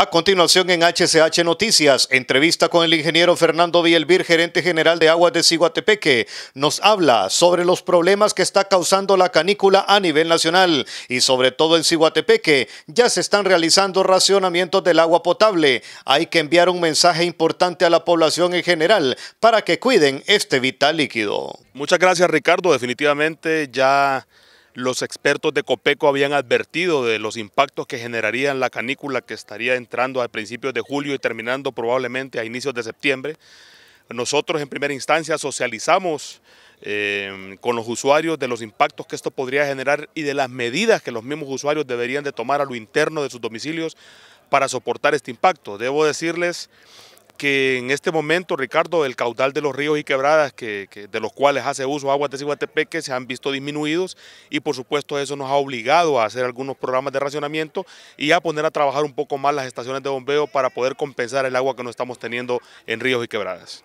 A continuación en HCH Noticias, entrevista con el ingeniero Fernando Bielvir, gerente general de Aguas de Ciguatepeque. Nos habla sobre los problemas que está causando la canícula a nivel nacional y sobre todo en Ciguatepeque. Ya se están realizando racionamientos del agua potable. Hay que enviar un mensaje importante a la población en general para que cuiden este vital líquido. Muchas gracias Ricardo, definitivamente ya... Los expertos de Copeco habían advertido de los impactos que generaría la canícula que estaría entrando a principios de julio y terminando probablemente a inicios de septiembre. Nosotros en primera instancia socializamos eh, con los usuarios de los impactos que esto podría generar y de las medidas que los mismos usuarios deberían de tomar a lo interno de sus domicilios para soportar este impacto. Debo decirles que en este momento, Ricardo, el caudal de los ríos y quebradas, que, de los cuales hace uso aguas de Cihuatepeque, se han visto disminuidos y por supuesto eso nos ha obligado a hacer algunos programas de racionamiento y a poner a trabajar un poco más las estaciones de bombeo para poder compensar el agua que no estamos teniendo en ríos y quebradas.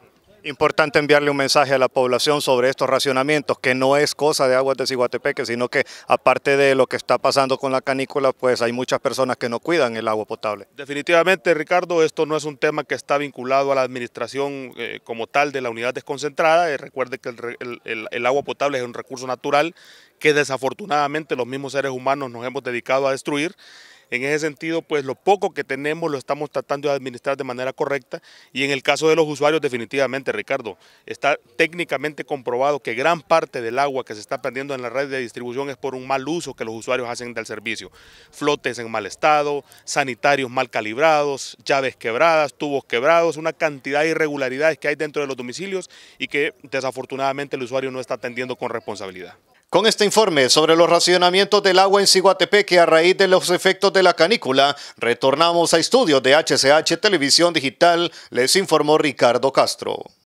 Importante enviarle un mensaje a la población sobre estos racionamientos, que no es cosa de aguas de Ciguatepeque, sino que aparte de lo que está pasando con la canícula, pues hay muchas personas que no cuidan el agua potable. Definitivamente, Ricardo, esto no es un tema que está vinculado a la administración eh, como tal de la unidad desconcentrada. Eh, recuerde que el agua potable es un recurso natural que desafortunadamente los mismos seres humanos nos hemos dedicado a destruir. En ese sentido, pues lo poco que tenemos lo estamos tratando de administrar de manera correcta y en el caso de los usuarios definitivamente, Ricardo, está técnicamente comprobado que gran parte del agua que se está perdiendo en la red de distribución es por un mal uso que los usuarios hacen del servicio. Flotes en mal estado, sanitarios mal calibrados, llaves quebradas, tubos quebrados, una cantidad de irregularidades que hay dentro de los domicilios y que desafortunadamente el usuario no está atendiendo con responsabilidad. Con este informe sobre los racionamientos del agua en Siguatepeque a raíz de los efectos de la canícula, retornamos a estudios de HCH Televisión Digital, les informó Ricardo Castro.